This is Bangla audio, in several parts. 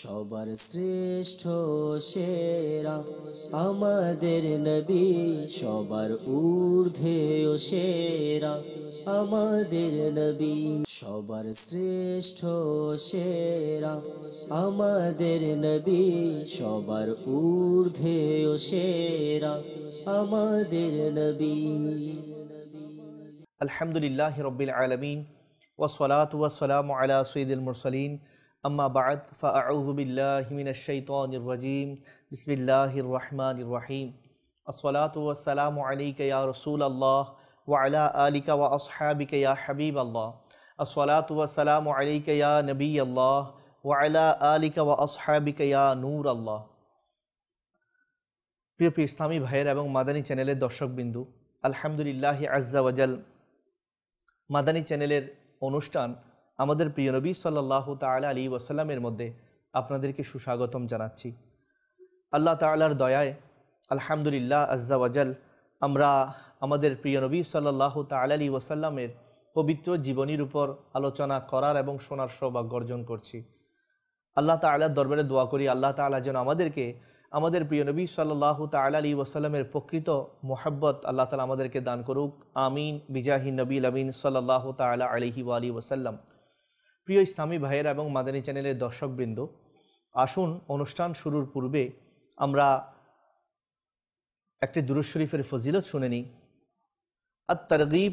সবার শ্রেষ্ঠ সেরা আমাদের নবী সবার ঊর্ধে ও সেরা আমাদের নবী সবার শ্রেষ্ঠ সেরা আমাদের নবী সবার ঊর্ধে ও সেরা আমাদের নবী আলহামদুলিল্লাহি রাব্বিল আলামিন ওয়া সলাতু ওয়া সালামু আলা সাইয়িদুল মুরসালিন اما بعد فاعوذ باللہ من الشیطان الرجیم بسم اللہ الرحمن الرحیم والسلام وزیم یا رسول اللہ وعلا وائل علی یا حبیب اللہ والسلام یا نبی اللہ وعلا وائل علی یا نور اللہ اللہی بھائیر مدانی چینل درشک بنو الحمد اللہ مدانی چینلر انوشٹان আমাদের প্রিয় নবী সাল্লাহ তালা আলী ওয়াসাল্লামের মধ্যে আপনাদেরকে সুস্বাগতম জানাচ্ছি আল্লাহ তালার দয়ায় আলহামদুলিল্লাহ আজ্জাওয়াজাল আমরা আমাদের প্রিয় নবী সাল্লাহ তালা আলী ওয়াসাল্লামের পবিত্র জীবনীর উপর আলোচনা করার এবং শোনার সৌভাগ্য অর্জন করছি আল্লাহ তালার দরবারে দোয়া করি আল্লাহ তালা যেন আমাদেরকে আমাদের প্রিয় নবী সাল্লাহ তাল আলী ওয়াসাল্লামের প্রকৃত মোহাব্বত আল্লাহ তালা আমাদেরকে দান করুক আমিন বিজাহিন নবী আমিন সাল্লাহ তালা আলহি আলী ওয়াসাল্লাম প্রিয় ইসলামী ভাইয়েরা এবং মাদানী চ্যানেলের দর্শকবৃন্দ আসুন অনুষ্ঠান শুরুর পূর্বে আমরা একটি দুরুজ শরীফের ফজিলত শুনে নিই আর তরগিব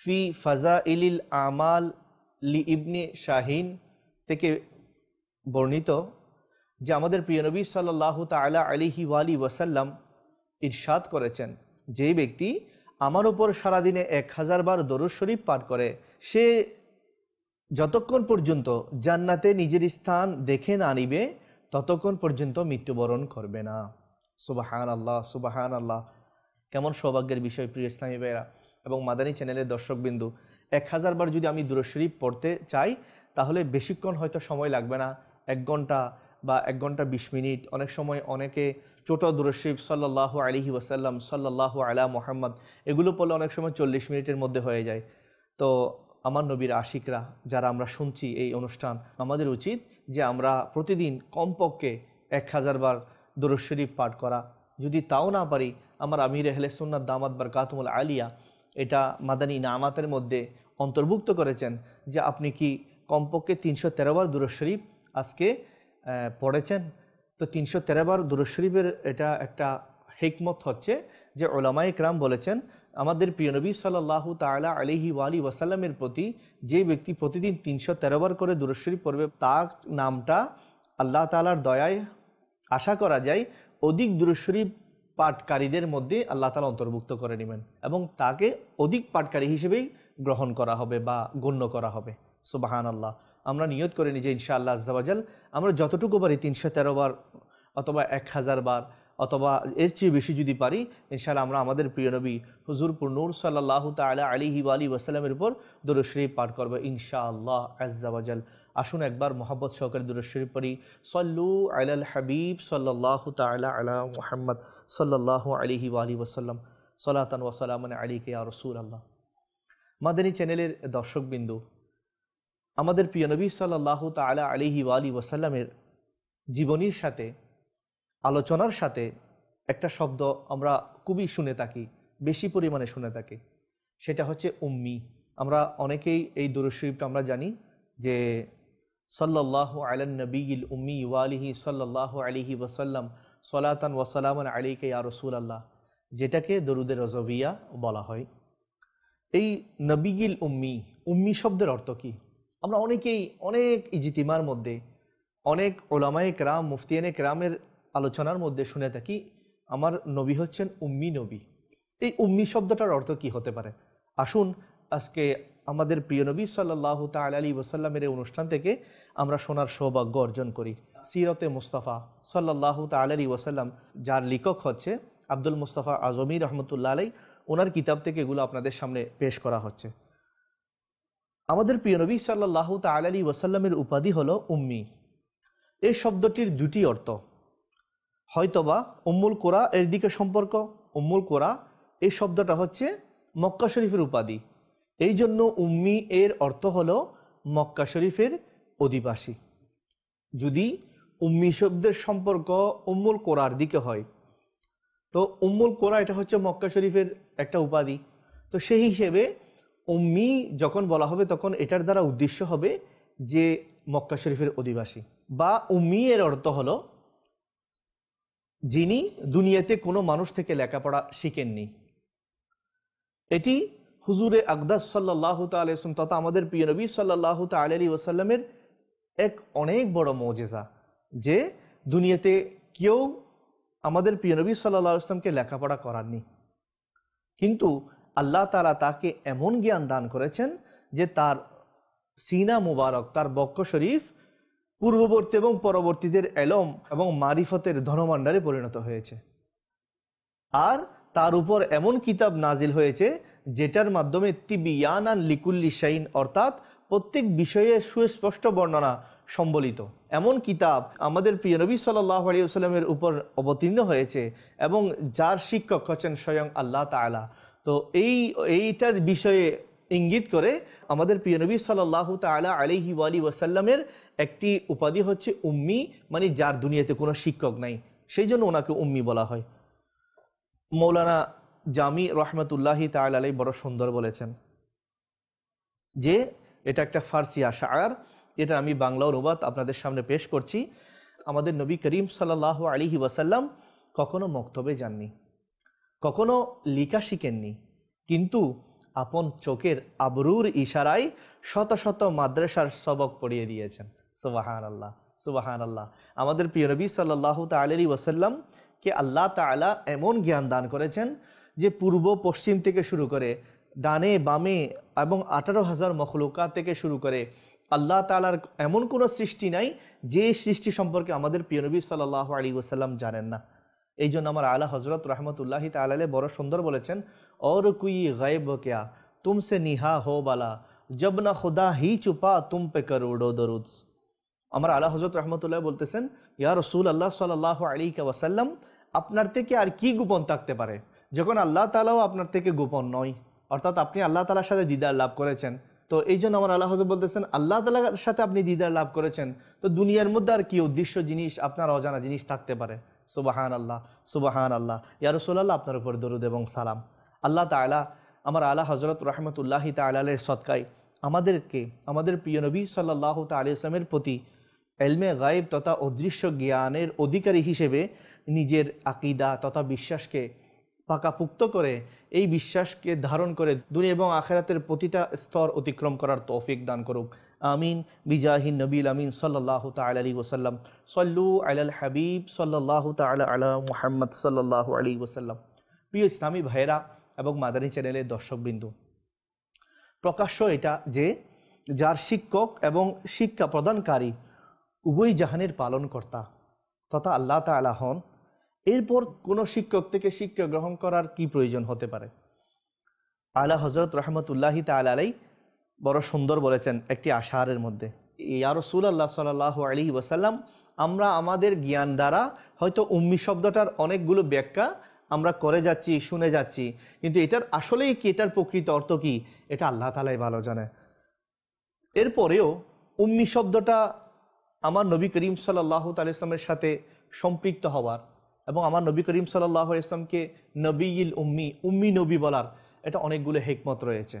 ফি ফাজা ইলিল আমাল লি ইবনে শাহিন থেকে বর্ণিত যে আমাদের প্রিয় নবী সাল্লাহ তালা আলিহি ওয়ালি ওয়াসাল্লাম ইরশাদ করেছেন যেই ব্যক্তি আমার ওপর সারাদিনে এক হাজার বার দরুজ শরীফ পাঠ করে সে যতক্ষণ পর্যন্ত জান্নাতে নিজের স্থান দেখে না নিবে ততক্ষণ পর্যন্ত মৃত্যুবরণ করবে না সুবাহান আল্লাহ সুবাহান আল্লাহ কেমন সৌভাগ্যের বিষয় প্রিয় ইসলামী ভাইরা এবং মাদানী চ্যানেলের দর্শকবিন্দু এক হাজার বার যদি আমি দূরশরীফ পড়তে চাই তাহলে বেশিক্ষণ হয়তো সময় লাগবে না এক ঘন্টা বা এক ঘন্টা বিশ মিনিট অনেক সময় অনেকে ছোট দূরশরীফ সাল্লাহ আলী ওসাল্লাম সাল্লাহ আলা মোহাম্মদ এগুলো পড়লে অনেক সময় চল্লিশ মিনিটের মধ্যে হয়ে যায় তো আমার নবীর আশিকরা যারা আমরা শুনছি এই অনুষ্ঠান আমাদের উচিত যে আমরা প্রতিদিন কমপক্ষে এক হাজার বার শরীফ পাঠ করা যদি তাও না পারি আমার আমির এহলে সুন্নাত দামাত বার কাতমুল আলিয়া এটা মাদানী নামাতের মধ্যে অন্তর্ভুক্ত করেছেন যে আপনি কি কমপক্ষে তিনশো তেরোবার শরীফ আজকে পড়েছেন তো তিনশো তেরো বার শরীফের এটা একটা হেকমত হচ্ছে যে ওলামা ইকরাম বলেছেন আমাদের প্রিয় নবী সাল্লাহ তালা আলিহি ওয়ালি ওয়াসাল্লামের প্রতি যে ব্যক্তি প্রতিদিন তিনশো তেরোবার করে দূরশ্বরী পড়বে তার নামটা আল্লাহ তালার দয়ায় আশা করা যায় অধিক দূরশ্বরী পাঠকারীদের মধ্যে আল্লাহ তালা অন্তর্ভুক্ত করে নেবেন এবং তাকে অধিক পাটকারী হিসেবেই গ্রহণ করা হবে বা গণ্য করা হবে সুবাহান আল্লাহ আমরা নিয়ত করে নিই যে ইনশাআল্লাহ আজ্জাবাজাল আমরা যতটুকু পারি তিনশো তেরো বার অথবা এক হাজার বার অথবা এর চেয়ে বেশি যদি পারি ইনশাআল্লাহ আমরা আমাদের প্রিয় নবী হুজুরপুর নূর সাল্লাহ তালা হিব আলী ওয়াসালামের উপর দুরুশরী পাঠ করবো ইনশাআল্লাহ আজাল আসুন একবার মোহাম্মদ সহকারী দুরুশরী পড়ি সল্লু আলাল হাবিব সাল্লাহ তালা আলা মোহাম্মদ সাল্লাহ আলিহি আলী ওয়াসাল্লাম সলাতান ওয়াসালামন আলী কে আর আল্লাহ মাদানী চ্যানেলের দর্শকবিন্দু আমাদের প্রিয় নবী সাল্লাহ তালা আলিহি আলী ওয়াসাল্লামের জীবনীর সাথে আলোচনার সাথে একটা শব্দ আমরা খুবই শুনে থাকি বেশি পরিমাণে শুনে থাকি সেটা হচ্ছে উম্মি আমরা অনেকেই এই দুরুশরীফটা আমরা জানি যে সাল্লাহ আলান নবীল উম্মি ওয়ালিহি সাল্লাহ আলিহি ওসাল্লাম সলাতান ওয়াসালামান কে ইয়া রসুল আল্লাহ যেটাকে দরুদের রজবিয়া বলা হয় এই নবীগিল উম্মি উম্মি শব্দের অর্থ কী আমরা অনেকেই অনেক ইজিতিমার মধ্যে অনেক ওলামায়ে ক্রাম মুফতিয়ানে ক্রামের আলোচনার মধ্যে শুনে থাকি আমার নবী হচ্ছেন উম্মি নবী এই উম্মি শব্দটার অর্থ কি হতে পারে আসুন আজকে আমাদের প্রিয় নবী সাল্লাহ তাল আলী ওসাল্লামের এই অনুষ্ঠান থেকে আমরা সোনার সৌভাগ্য অর্জন করি সিরতে মুস্তাফা সাল্লাহ তাল আলী ওসাল্লাম যার লেখক হচ্ছে আব্দুল মুস্তাফা আজমি রহমতুল্লা আলাই ওনার কিতাব থেকে এগুলো আপনাদের সামনে পেশ করা হচ্ছে আমাদের প্রিয় নবী সাল্লাহ তাল আলী ওসাল্লামের উপাধি হলো উম্মি এই শব্দটির দুটি অর্থ হয়তোবা উম্মুল কোরা এর দিকে সম্পর্ক উম্মুল কোরা এই শব্দটা হচ্ছে মক্কা শরীফের উপাধি এই জন্য উম্মি এর অর্থ হল মক্কা শরীফের অধিবাসী যদি উম্মি শব্দের সম্পর্ক উম্মুল কোরার দিকে হয় তো উম্মুল কোরা এটা হচ্ছে মক্কা শরীফের একটা উপাধি তো সেই হিসেবে উম্মি যখন বলা হবে তখন এটার দ্বারা উদ্দেশ্য হবে যে মক্কা শরীফের অধিবাসী বা উম্মি এর অর্থ হলো যিনি দুনিয়াতে কোনো মানুষ থেকে লেখাপড়া শিখেননি এটি হুজুরে আকদাস সাল্লাহ তালাম তথা আমাদের প্রিয় নবী সাল্লাহ তালি ওসাল্লামের এক অনেক বড় মজেজা যে দুনিয়াতে কেউ আমাদের প্রিয় নবী সাল্লাহ ইসলামকে লেখাপড়া করাননি কিন্তু আল্লাহ তালা তাকে এমন জ্ঞান দান করেছেন যে তার সিনা মুবারক তার বক্ষ শরীফ পূর্ববর্তী এবং পরবর্তীদের এলম এবং মারিফতের ধনভাণ্ডারে পরিণত হয়েছে আর তার উপর এমন কিতাব নাজিল হয়েছে যেটার মাধ্যমে তিবিয়ান আন লিকুল্লি শাইন অর্থাৎ প্রত্যেক বিষয়ে সুস্পষ্ট বর্ণনা সম্বলিত এমন কিতাব আমাদের প্রিয় নবী সাল্লাহ আসলামের উপর অবতীর্ণ হয়েছে এবং যার শিক্ষক হচ্ছেন স্বয়ং আল্লাহ তালা তো এই এইটার বিষয়ে ইঙ্গিত করে আমাদের প্রিয় নবী সাল্লাহ তালা আলিহি ওয়ালি ওয়াসাল্লামের একটি উপাধি হচ্ছে উম্মি মানে যার দুনিয়াতে কোনো শিক্ষক নাই সেই জন্য ওনাকে উম্মি বলা হয় মৌলানা জামি রহমতুল্লাহি তাল আলাই বড় সুন্দর বলেছেন যে এটা একটা ফার্সি আশা আর এটা আমি বাংলা অনুবাদ আপনাদের সামনে পেশ করছি আমাদের নবী করিম সাল্লাহ আলিহি ওয়াসাল্লাম কখনো মক্তবে যাননি কখনো লিকা শিখেননি কিন্তু আপন চোখের আবরুর ইশারায় শত শত মাদ্রাসার সবক পড়িয়ে দিয়েছেন সুবাহান আল্লাহ সুবাহান আল্লাহ আমাদের প্রিয় নবী সাল্লাহ তালি ওসাল্লাম কে আল্লাহ তালা এমন জ্ঞান দান করেছেন যে পূর্ব পশ্চিম থেকে শুরু করে ডানে বামে এবং আঠারো হাজার মখলুকা থেকে শুরু করে আল্লাহ তালার এমন কোনো সৃষ্টি নাই যে সৃষ্টি সম্পর্কে আমাদের প্রিয় নবী সাল্লাহ আলী ওসাল্লাম জানেন না এই জন্য আমার আলা হজরত রহমতুল্লাহি তালে বড় সুন্দর বলেছেন অর কুই গায়েব কেয়া তুমসে নিহা হো বালা জব না খুদা হি চুপা তুম পে উড়ো দরুদ আমার আলা হজরত রহমতুল্লাহ বলতেছেন ইয়া রসুল আল্লাহ সাল্লাহ আলী ওয়াসাল্লাম আপনার থেকে আর কি গোপন থাকতে পারে যখন আল্লাহ তালাও আপনার থেকে গোপন নয় অর্থাৎ আপনি আল্লাহ তালার সাথে দিদার লাভ করেছেন তো এই জন্য আমার আল্লাহ হজর বলতেছেন আল্লাহ তালার সাথে আপনি দিদার লাভ করেছেন তো দুনিয়ার মধ্যে আর কি উদ্দেশ্য জিনিস আপনার অজানা জিনিস থাকতে পারে সুবাহান আল্লাহ সুবাহান আল্লাহ ইয়ারসোল্লাহ আপনার উপর দরুদ এবং সালাম আল্লাহ তালা আমার আল্লাহ হজরত রহমতুল্লাহি তালের সৎকায় আমাদেরকে আমাদের প্রিয় নবী সাল্লাহ তালি ইসলামের প্রতি এলমে গায়েব তথা অদৃশ্য জ্ঞানের অধিকারী হিসেবে নিজের আকিদা তথা বিশ্বাসকে পাকাপুক্ত করে এই বিশ্বাসকে ধারণ করে দুনিয়া এবং আখেরাতের প্রতিটা স্তর অতিক্রম করার তৌফিক দান করুক আমিন বিজাহিন নবীল আমিন সাল্লাহ তালী ওসাল্লাম সল্লু আলাল হাবিব সাল্লাহ তাল আলা মোহাম্মদ সাল্লাহ আলী ওসাল্লাম প্রিয় ইসলামী ভাইয়েরা এবং মাদানী চ্যানেলের দর্শকবৃন্দু প্রকাশ্য এটা যে যার শিক্ষক এবং শিক্ষা প্রদানকারী উভয় জাহানের পালনকর্তা তথা আল্লাহ তালা হন এরপর কোনো শিক্ষক থেকে শিক্ষা গ্রহণ করার কি প্রয়োজন হতে পারে আলা হজরত রহমতুল্লাহি তালাই বড় সুন্দর বলেছেন একটি আশাহারের মধ্যে ইয়া রসুল আল্লাহ সাল্লাহ আলী ওয়াসাল্লাম আমরা আমাদের জ্ঞান দ্বারা হয়তো উম্মি শব্দটার অনেকগুলো ব্যাখ্যা আমরা করে যাচ্ছি শুনে যাচ্ছি কিন্তু এটার আসলেই কি এটার প্রকৃত অর্থ কি এটা আল্লাহ তালাই ভালো জানে এরপরেও উম্মি শব্দটা আমার নবী করিম সাল্লাহ তালিসলামের সাথে সম্পৃক্ত হওয়ার এবং আমার নবী করিম সাল্লাহ ইসলামকে নবী ইল উম্মি উম্মি নবী বলার এটা অনেকগুলো হেকমত রয়েছে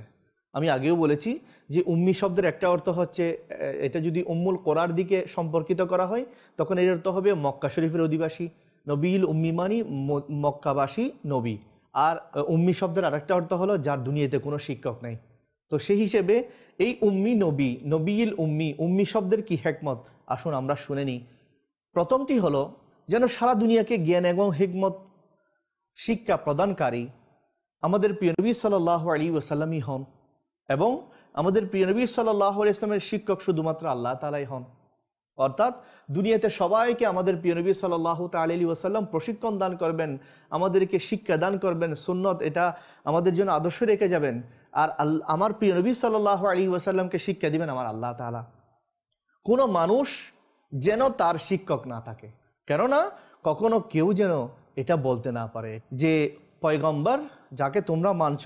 আমি আগেও বলেছি যে উম্মি শব্দের একটা অর্থ হচ্ছে এটা যদি উম্মুল করার দিকে সম্পর্কিত করা হয় তখন এর অর্থ হবে মক্কা শরীফের অধিবাসী নবীল উম্মিমানি মক্কাবাসী নবী আর উম্মি শব্দের আরেকটা অর্থ হলো যার দুনিয়াতে কোনো শিক্ষক নাই তো সেই হিসেবে এই উম্মি নবী নবীল উম্মি উম্মি শব্দের কি হেকমত আসুন আমরা শুনে নিই প্রথমটি হলো যেন সারা দুনিয়াকে জ্ঞান এবং হেকমত শিক্ষা প্রদানকারী আমাদের প্রিয় নবী সাল্লাহ আলী ওসাল্লামই হন এবং আমাদের প্রিয় নবী সাল্লাহ ইসলামের শিক্ষক শুধুমাত্র আল্লাহ তালাই হন অর্থাৎ দুনিয়াতে সবাইকে আমাদের প্রিয় নবী সাল্লাহ তালি ওসাল্লাম প্রশিক্ষণ দান করবেন আমাদেরকে শিক্ষা দান করবেন সুন্নত এটা আমাদের জন্য আদর্শ রেখে যাবেন আর আমার প্রিয় নবী সাল্লাহ আলী ওয়াসাল্লামকে শিক্ষা দিবেন আমার আল্লাহ তালা কোনো মানুষ যেন তার শিক্ষক না থাকে কেননা কখনো কেউ যেন এটা বলতে না পারে যে পয়গম্বর যাকে তোমরা মানছ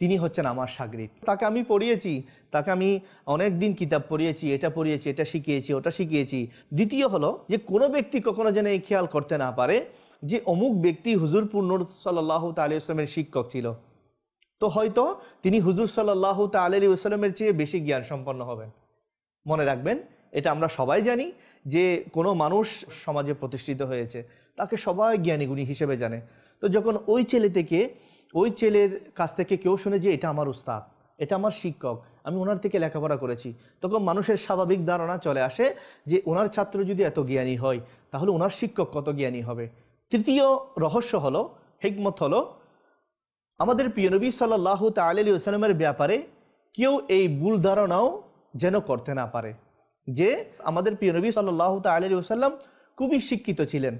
তিনি হচ্ছেন আমার সাগরিত তাকে আমি পড়িয়েছি তাকে আমি অনেক দিন কিতাব পড়িয়েছি এটা পড়িয়েছি এটা শিখিয়েছি ওটা শিখিয়েছি দ্বিতীয় হলো যে কোনো ব্যক্তি কখনো যেন এই খেয়াল করতে না পারে যে অমুক ব্যক্তি হুজুর পূর্ণর সাল্লাহ তালিউসলামের শিক্ষক ছিল তো হয়তো তিনি হুজুর সাল্লাহ তালি উসলামের চেয়ে বেশি জ্ঞান সম্পন্ন হবেন মনে রাখবেন এটা আমরা সবাই জানি যে কোনো মানুষ সমাজে প্রতিষ্ঠিত হয়েছে তাকে সবাই জ্ঞানীগুণী হিসেবে জানে তো যখন ওই ছেলে থেকে ওই ছেলের কাছ থেকে কেউ শুনে যে এটা আমার উস্তাদ এটা আমার শিক্ষক আমি ওনার থেকে লেখাপড়া করেছি তখন মানুষের স্বাভাবিক ধারণা চলে আসে যে ওনার ছাত্র যদি এত জ্ঞানী হয় তাহলে ওনার শিক্ষক কত জ্ঞানী হবে তৃতীয় রহস্য হলো হেকমত হলো আমাদের পিয়নবী সাল্লাহ তালি ওসালামের ব্যাপারে কেউ এই ভুল ধারণাও যেন করতে না পারে যে আমাদের পিয়নবী সাল্লাহ তালি ওসাল্লাম খুবই শিক্ষিত ছিলেন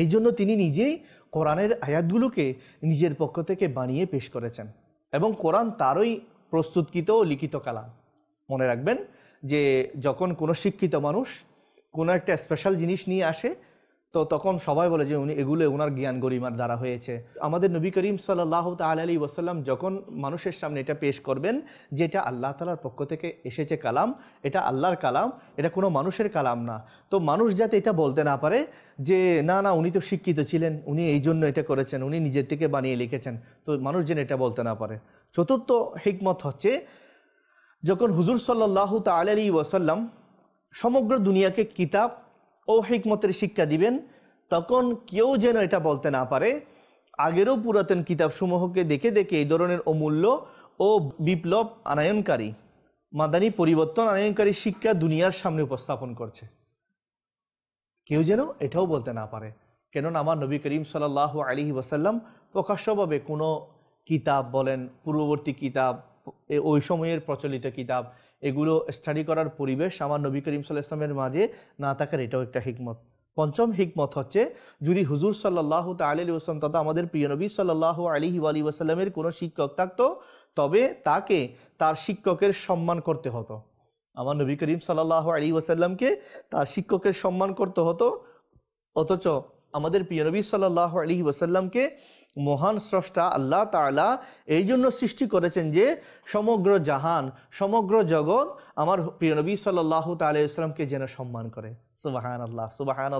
এই জন্য তিনি নিজেই কোরআনের আয়াতগুলোকে নিজের পক্ষ থেকে বানিয়ে পেশ করেছেন এবং কোরআন তারই প্রস্তুতকৃত ও লিখিত কালাম মনে রাখবেন যে যখন কোনো শিক্ষিত মানুষ কোনো একটা স্পেশাল জিনিস নিয়ে আসে তো তখন সবাই বলে যে উনি এগুলো ওনার জ্ঞান গরিমার দ্বারা হয়েছে আমাদের নবী করিম সাল্লাহ তালি ওসাল্লাম যখন মানুষের সামনে এটা পেশ করবেন যে এটা আল্লাহ তালার পক্ষ থেকে এসেছে কালাম এটা আল্লাহর কালাম এটা কোনো মানুষের কালাম না তো মানুষ যাতে এটা বলতে না পারে যে না না উনি তো শিক্ষিত ছিলেন উনি এই জন্য এটা করেছেন উনি নিজের থেকে বানিয়ে লিখেছেন তো মানুষ যেন এটা বলতে না পারে চতুর্থ হিকমত হচ্ছে যখন হুজুর সাল্লাহ তালি ওয়াসাল্লাম সমগ্র দুনিয়াকে কিতাব ও হিকমতের শিক্ষা দিবেন তখন কেউ যেন এটা বলতে না পারে আগেরও পুরাতন কিতাবসমূহকে দেখে দেখে এই ধরনের অমূল্য ও বিপ্লব আনায়নকারী মাদানী পরিবর্তন আনায়নকারী শিক্ষা দুনিয়ার সামনে উপস্থাপন করছে কেউ যেন এটাও বলতে না পারে কেননা আমার নবী করিম সাল্লাহ আলিহি ওসাল্লাম প্রকাশ্যভাবে কোনো কিতাব বলেন পূর্ববর্তী কিতাব ওই সময়ের প্রচলিত কিতাব এগুলো স্টাডি করার পরিবেশ আমার নবী করিম সাল্লাহ ইসলামের মাঝে না থাকার এটাও একটা হিকমত পঞ্চম হিকমত হচ্ছে যদি হুজুর সাল্লাহ তালী ওসলাম তথা আমাদের প্রিয় নবী সাল্লাহ আলী আলী ওসাল্লামের কোনো শিক্ষক থাকতো তবে তাকে তার শিক্ষকের সম্মান করতে হতো আমার নবী করিম সাল্লাহ আলী ওসাল্লামকে তার শিক্ষকের সম্মান করতে হতো অথচ আমাদের প্রিয় নবী সাল্লাহ আলী ওসাল্লামকে মহান স্রষ্টা আল্লাহ তালা এই জন্য সৃষ্টি করেছেন যে সমগ্র জাহান সমগ্র জগৎ আমার প্রিয় নবী সাল্লাহ তাল্লাহ ইসলামকে যেন সম্মান করে সুবাহান আল্লাহ সুবাহান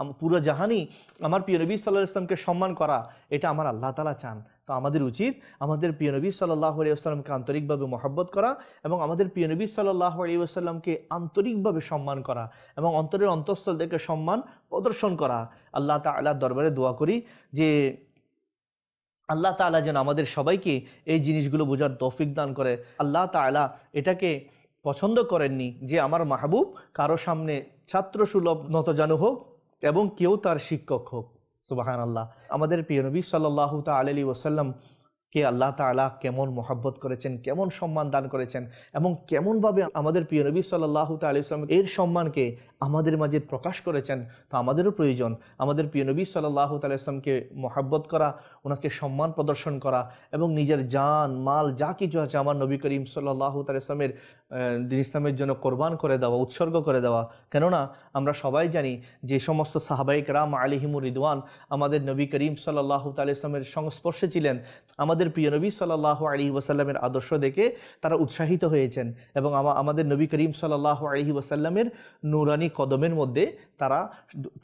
আমার পুরো জাহানি আমার প্রিয় নবী সাল্লাহ ইসলামকে সম্মান করা এটা আমার আল্লাহ তালা চান তো আমাদের উচিত আমাদের প্রিয় নবী সাল্লাহ আলী আসসালামকে আন্তরিকভাবে মহব্বত করা এবং আমাদের প্রিয় নবী সাল্লাহ আলী আসসালামকে আন্তরিকভাবে সম্মান করা এবং অন্তরের অন্তঃস্থল থেকে সম্মান প্রদর্শন করা আল্লাহ তাল্লাহ দরবারে দোয়া করি যে আল্লাহ তালা যেন আমাদের সবাইকে এই জিনিসগুলো বোঝার তৌফিক দান করে আল্লাহ তালা এটাকে পছন্দ করেননি যে আমার মাহবুব কারো সামনে ছাত্র সুলভ নতজানু হোক এবং কেউ তার শিক্ষক হোক সুবাহান আল্লাহ আমাদের প্রিয় নবী সাল্লাহ তা আলী ওসাল্লাম কে আল্লাহ তালা কেমন মহাব্বত করেছেন কেমন সম্মান দান করেছেন এবং কেমনভাবে আমাদের প্রিয় নবী সাল্লাহ তাল্লাম এর সম্মানকে আমাদের মাঝে প্রকাশ করেছেন তা আমাদেরও প্রয়োজন আমাদের প্রিয় নবী সাল্লাহ তাল্লামকে মহাব্বত করা ওনাকে সম্মান প্রদর্শন করা এবং নিজের যান মাল যা কিছু আছে আমার নবী করিম সাল্লাহ তাল্লামের দিন ইসলামের জন্য কোরবান করে দেওয়া উৎসর্গ করে দেওয়া কেননা আমরা সবাই জানি যে সমস্ত সাহাবাইক রাম আলিহিমুর রিদওয়ান আমাদের নবী করিম সাল্লাহ তাল্লামের সংস্পর্শে ছিলেন আমাদের আমাদের প্রিয় নবী সাল্লাহ আলী ওয়াসাল্লামের আদর্শ দেখে তারা উৎসাহিত হয়েছেন এবং আমাদের নবী করিম সাল্লাহ আলী ওয়াসাল্লামের নুরানি কদমের মধ্যে তারা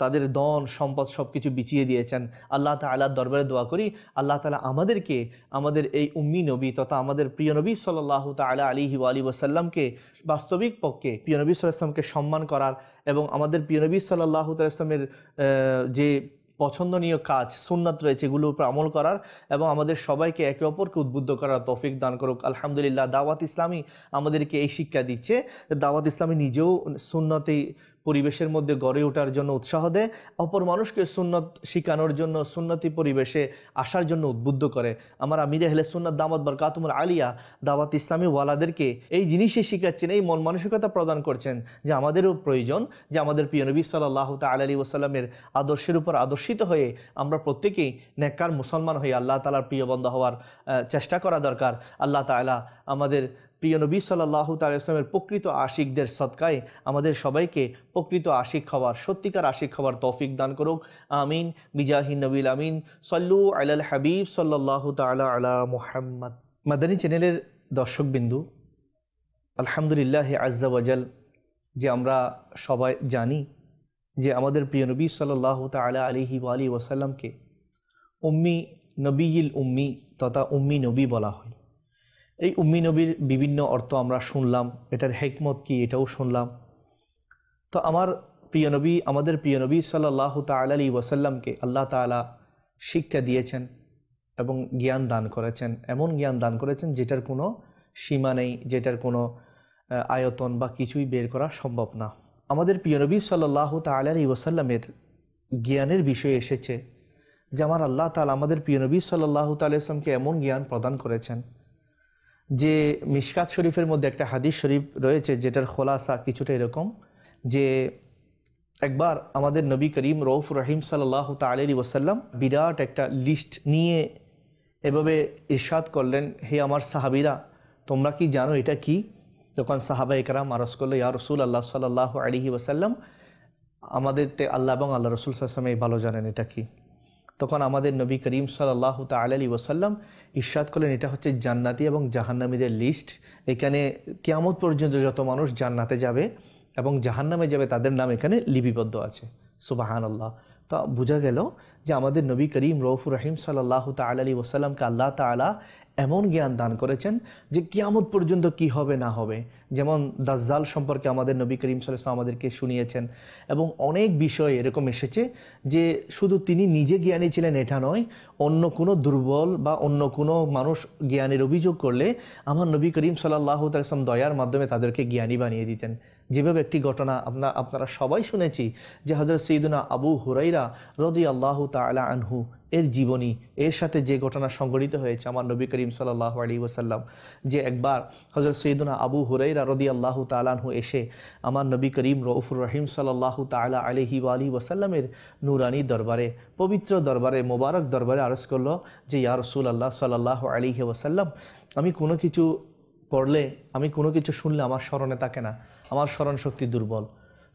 তাদের দন সম্পদ সব কিছু বিছিয়ে দিয়েছেন আল্লাহ তাল্লাহ দরবারে দোয়া করি আল্লাহ তালা আমাদেরকে আমাদের এই উম্মি নবী তথা আমাদের প্রিয় নবী সাল্লাহ তালা আলী আলী ওয়াসাল্লামকে বাস্তবিক পক্ষে প্রিয় নবী সাল্লাহ সম্মান করার এবং আমাদের প্রিয় নবী সাল্লাহ তাল্লামের যে পছন্দনীয় কাজ সুন্নাত রয়েছে এগুলোর উপর আমল করার এবং আমাদের সবাইকে একে অপরকে উদ্বুদ্ধ করার তফিক দান করুক আলহামদুলিল্লাহ দাওয়াত ইসলামী আমাদেরকে এই শিক্ষা দিচ্ছে দাওয়াত ইসলামী নিজেও সুন্নতে পরিবেশের মধ্যে গড়ে ওঠার জন্য উৎসাহ দেয় অপর মানুষকে সুন্নত শিখানোর জন্য সুন্নতি পরিবেশে আসার জন্য উদ্বুদ্ধ করে আমার আমির হেলে সুন্নত দামত কাতুমুল আলিয়া দাওয়াত ইসলামী ওয়ালাদেরকে এই জিনিসই শিখাচ্ছেন এই মন মানসিকতা প্রদান করছেন যে আমাদেরও প্রয়োজন যে আমাদের প্রিয় নবী সাল্লাহ আলী ওসাল্লামের আদর্শের উপর আদর্শিত হয়ে আমরা প্রত্যেকেই ন্যাক্কার মুসলমান হয়ে আল্লাহ তালার প্রিয় বন্ধ হওয়ার চেষ্টা করা দরকার আল্লাহ তালা আমাদের প্রিয় নবী সাল্লাহ তালামের প্রকৃত আশিকদের সৎকায় আমাদের সবাইকে প্রকৃত আশিক হওয়ার সত্যিকার আশিক হওয়ার তৌফিক দান করুক আমিন মিজাহিন নবীল আমিন সল্লু আলাল হাবিব সাল্লাহ তালা আলা মুহাম্মদ মাদানী চ্যানেলের দর্শকবিন্দু আলহামদুলিল্লাহ আজাল যে আমরা সবাই জানি যে আমাদের প্রিয় নবী সাল্লাহ তালা আলিহি আলী ওয়াসাল্লামকে উম্মি নবীল উম্মি তথা উম্মি নবী বলা হয় এই উম্মি নবীর বিভিন্ন অর্থ আমরা শুনলাম এটার হেকমত কি এটাও শুনলাম তো আমার প্রিয় নবী আমাদের প্রিয় নবী সাল্লাহ তাল আলী ওয়াসাল্লামকে আল্লাহ তালা শিক্ষা দিয়েছেন এবং জ্ঞান দান করেছেন এমন জ্ঞান দান করেছেন যেটার কোনো সীমা নেই যেটার কোনো আয়তন বা কিছুই বের করা সম্ভব না আমাদের প্রিয় নবী সাল্লাহ তাল আলী ওয়াসাল্লামের জ্ঞানের বিষয়ে এসেছে যে আমার আল্লাহ তালা আমাদের প্রিয় নবী সাল্লাহ তাল্লামকে এমন জ্ঞান প্রদান করেছেন যে মিশকাত শরীফের মধ্যে একটা হাদিস শরীফ রয়েছে যেটার খোলাসা কিছুটা এরকম যে একবার আমাদের নবী করিম রৌফ রহিম সাল্লাহ তালি ওসাল্লাম বিরাট একটা লিস্ট নিয়ে এভাবে ইরশাদ করলেন হে আমার সাহাবিরা তোমরা কি জানো এটা কি যখন সাহাবা একরাম আরস করলো ইয়া রসুল আল্লাহ সাল্লাহ আলহি ওসাল্লাম আমাদের তে আল্লাহ এবং আল্লাহ রসুল সাল্লাম এই ভালো জানেন এটা কি তখন আমাদের নবী করিম সাল্লাহ তালি ওসাল্লাম ইস্বাদ করলেন এটা হচ্ছে জান্নাতি এবং জাহান্নামীদের লিস্ট এখানে কেয়ামত পর্যন্ত যত মানুষ জান্নাতে যাবে এবং জাহান্নামে যাবে তাদের নাম এখানে লিপিবদ্ধ আছে সুবাহান আল্লাহ তা বোঝা গেল যে আমাদের নবী করিম রৌফুর রহিম সাল্লাহ তালি ওসাল্লামকে আল্লাহ তালা এমন জ্ঞান দান করেছেন যে কিয়ামত পর্যন্ত কি হবে না হবে যেমন দাজ্জাল সম্পর্কে আমাদের নবী করিম সাল আমাদেরকে শুনিয়েছেন এবং অনেক বিষয় এরকম এসেছে যে শুধু তিনি নিজে জ্ঞানী ছিলেন এটা নয় অন্য কোনো দুর্বল বা অন্য কোনো মানুষ জ্ঞানের অভিযোগ করলে আমার নবী করিম সাল্লাহ তালাম দয়ার মাধ্যমে তাদেরকে জ্ঞানী বানিয়ে দিতেন যেভাবে একটি ঘটনা আপনার আপনারা সবাই শুনেছি যে হজরত সঈদুনা আবু হুরাইরা রদি আল্লাহ তালা আনহু এর জীবনী এর সাথে যে ঘটনা সংঘটিত হয়েছে আমার নবী করিম সাল্লাহ আলী ওসাল্লাম যে একবার হজরত সৈদুনা আবু হুরাইরা রদি আল্লাহ তালাহু এসে আমার নবী করিম রৌফুর রহিম সাল্লাহ তালা আলিহি আলী ওসাল্লামের নুরানি দরবারে পবিত্র দরবারে মোবারক দরবারে আরজ করলো যে ইয়া রসুল আল্লাহ সাল্লাহ আলিহি ওসাল্লাম আমি কোনো কিছু পড়লে আমি কোনো কিছু শুনলে আমার স্মরণে থাকে না আমার স্মরণ শক্তি দুর্বল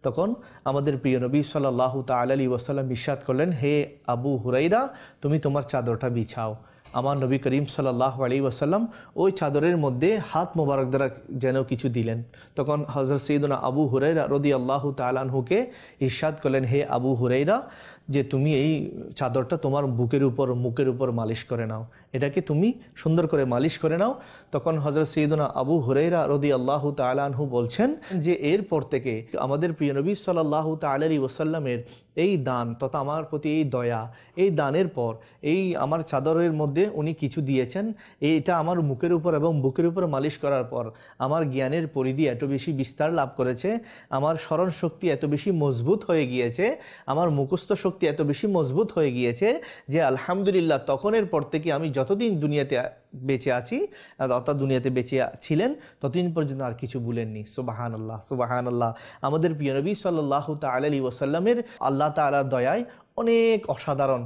তখন আমাদের প্রিয় নবী সাল্লাহ আলী ওয়াসাল্লাম বিশ্বাস করলেন হে আবু হুরাইরা তুমি তোমার চাদরটা বিছাও আমার নবী করিম সাল্লাহ আলী ওয়াসাল্লাম ওই চাদরের মধ্যে হাত মোবারক দ্বারা যেন কিছু দিলেন তখন হজরত সঈদুনা আবু হুরাইরা রদি আল্লাহ তালানহুকে ইরশাদ করলেন হে আবু হুরাইরা যে তুমি এই চাদরটা তোমার বুকের উপর মুখের উপর মালিশ করে নাও এটাকে তুমি সুন্দর করে মালিশ করে নাও তখন হজরত সৈদনা আবু হুরাইরা রদি আল্লাহ তালাহু বলছেন যে এরপর থেকে আমাদের প্রিয় নবী সাল্লাহ তালি ওসাল্লামের এই দান তথা আমার প্রতি এই দয়া এই দানের পর এই আমার চাদরের মধ্যে উনি কিছু দিয়েছেন এইটা আমার মুখের উপর এবং বুকের উপর মালিশ করার পর আমার জ্ঞানের পরিধি এত বেশি বিস্তার লাভ করেছে আমার স্মরণ শক্তি এত বেশি মজবুত হয়ে গিয়েছে আমার মুখস্থ শক্তি শক্তি এত বেশি মজবুত হয়ে গিয়েছে যে আলহামদুলিল্লাহ তখনের পর থেকে আমি যতদিন দুনিয়াতে বেঁচে আছি অর্থাৎ দুনিয়াতে বেঁচে ছিলেন ততদিন পর্যন্ত আর কিছু বলেননি সুবাহান আল্লাহ সুবাহান আল্লাহ আমাদের প্রিয় নবী সাল্লাহ তাল আলী ওসাল্লামের আল্লাহ তালার দয়ায় অনেক অসাধারণ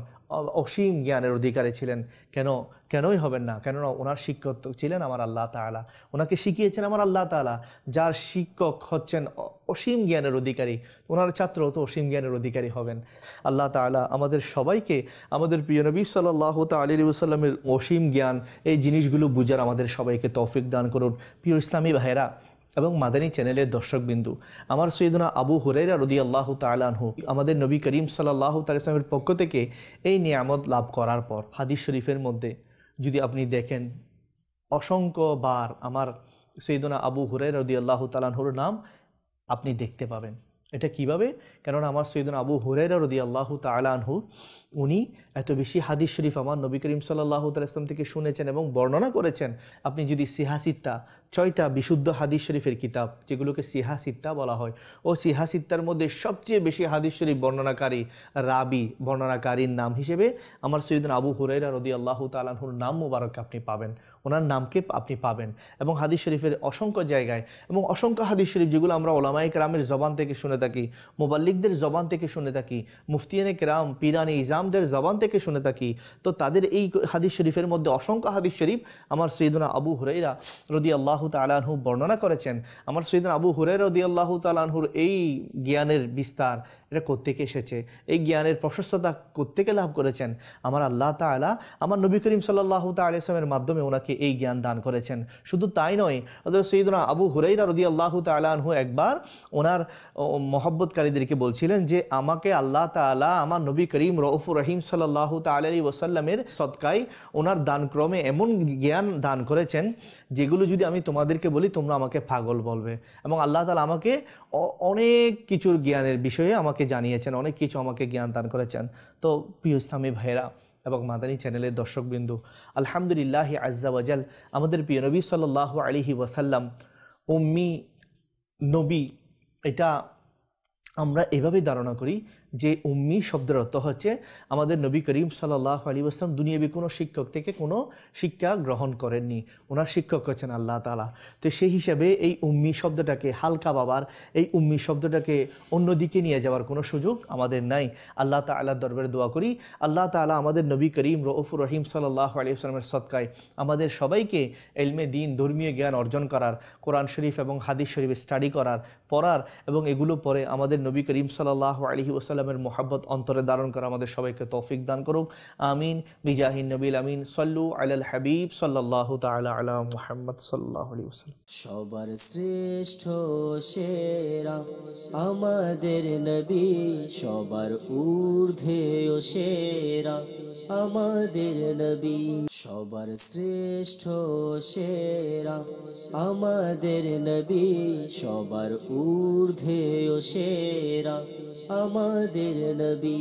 অসীম জ্ঞানের অধিকারী ছিলেন কেন কেনই হবেন না কেননা ওনার শিক্ষক ছিলেন আমার আল্লাহ তালা ওনাকে শিখিয়েছেন আমার আল্লাহ তালা যার শিক্ষক হচ্ছেন অসীম জ্ঞানের অধিকারী ওনার ছাত্র তো অসীম জ্ঞানের অধিকারী হবেন আল্লাহ তালা আমাদের সবাইকে আমাদের প্রিয় নবী সাল্লাহ তালিউসাল্লামের অসীম জ্ঞান এই জিনিসগুলো বুঝার আমাদের সবাইকে তৌফিক দান করুন প্রিয় ইসলামী ভাইরা এবং মাদানী চ্যানেলের দর্শকবিন্দু আমার সৈয়দনা আবু হুরাইরা রদি আল্লাহ তালানহু আমাদের নবী করিম সাল্লাহ তালিসের পক্ষ থেকে এই নিয়ামত লাভ করার পর হাদিস শরীফের মধ্যে যদি আপনি দেখেন অসংখ্য বার আমার সৈদনা আবু হুরাই রদি আল্লাহ তালানহুর নাম আপনি দেখতে পাবেন এটা কিভাবে কারণ আমার সৈদন আবু হুরাইরা রদি আল্লাহ তালানহু উনি এত বেশি হাদিস শরীফ আমার নবী করিম সাল্লাহ তালাম থেকে শুনেছেন এবং বর্ণনা করেছেন আপনি যদি সিহাসিত্তা ছয়টা বিশুদ্ধ হাদিস শরীফের কিতাব যেগুলোকে সিহাসিত্তা বলা হয় ও সিহাসিত্তার মধ্যে সবচেয়ে বেশি হাদিস শরীফ বর্ণনাকারী রাবি বর্ণনাকারীর নাম হিসেবে আমার সৈয়দন আবু হুরাইরা রদি আল্লাহ তালাহুর নাম মুবারক আপনি পাবেন ওনার নামকে আপনি পাবেন এবং হাদিস শরীফের অসংখ্য জায়গায় এবং অসংখ্য হাদিস শরীফ যেগুলো আমরা ওলামাইক রামের জবান থেকে শুনে শুনে থাকি মোবাল্লিকদের জবান থেকে শুনে থাকি মুফতিয়ানে কেরাম পিরানি ইজামদের জবান থেকে শুনে থাকি তো তাদের এই হাদিস শরীফের মধ্যে অসংখ্য হাদিস শরীফ আমার সৈদনা আবু হুরাইরা রদি আল্লাহ তালাহু বর্ণনা করেছেন আমার সৈদনা আবু হুরাই রদি আল্লাহ তালাহুর এই জ্ঞানের বিস্তার এটা কোত্থেকে এসেছে এই জ্ঞানের প্রশস্ততা কোত্থেকে লাভ করেছেন আমার আল্লাহ তালা আমার নবী করিম সাল্লাহ তালামের মাধ্যমে ওনাকে এই জ্ঞান দান করেছেন শুধু তাই নয় সৈদনা আবু হুরাইরা রদি আল্লাহ তালাহু একবার ওনার মহব্বতকারীদেরকে বলছিলেন যে আমাকে আল্লাহ তালা আমার নবী করিম রৌফুর রহিম সাল্লাহ তালি ওসাল্লামের সৎকাই ওনার দানক্রমে এমন জ্ঞান দান করেছেন যেগুলো যদি আমি তোমাদেরকে বলি তোমরা আমাকে পাগল বলবে এবং আল্লাহ তালা আমাকে অনেক কিছুর জ্ঞানের বিষয়ে আমাকে জানিয়েছেন অনেক কিছু আমাকে জ্ঞান দান করেছেন তো প্রিয় ইসলামী ভাইরা এবং মাদানী চ্যানেলের দর্শকবৃন্দু আলহামদুলিল্লাহ আজাল আমাদের প্রিয় নবী সাল্লাহ আলিহি ওয়াসাল্লাম উম্মি নবী এটা আমরা এভাবেই ধারণা করি যে উম্মি শব্দের অর্থ হচ্ছে আমাদের নবী করিম সাল্লাহ আলী আসলাম দুনিয়াবি কোনো শিক্ষক থেকে কোনো শিক্ষা গ্রহণ করেননি ওনার শিক্ষক হচ্ছেন আল্লাহ তালা তো সেই হিসাবে এই উম্মি শব্দটাকে হালকা বাবার এই উম্মি শব্দটাকে অন্যদিকে নিয়ে যাওয়ার কোনো সুযোগ আমাদের নাই আল্লাহ তাল্লাহ দরবারে দোয়া করি আল্লাহ তালা আমাদের নবী করিম রফুর রহিম সাল্লাহ আলী আসলামের সৎকায় আমাদের সবাইকে এলমে দিন ধর্মীয় জ্ঞান অর্জন করার কোরআন শরীফ এবং হাদিস শরীফ স্টাডি করার পড়ার এবং এগুলো পরে আমাদের নবী করিম সাল্লাহ আলহি ওসাল সাল্লামের মোহাব্বত অন্তরে ধারণ করা আমাদের সবাইকে তৌফিক দান করুক আমিন মিজাহিন নবীল আমিন সল্লু আলাল হাবিব সাল্লাহ তালা আলা মোহাম্মদ সাল্লাহ সাল্লাম সবার শ্রেষ্ঠ সেরা আমাদের নবী সবার ঊর্ধ্বে ও সেরা আমাদের নবী সবার শ্রেষ্ঠ সেরা আমাদের নবী সবার ঊর্ধ্বে ও সেরা আমাদের dil nabi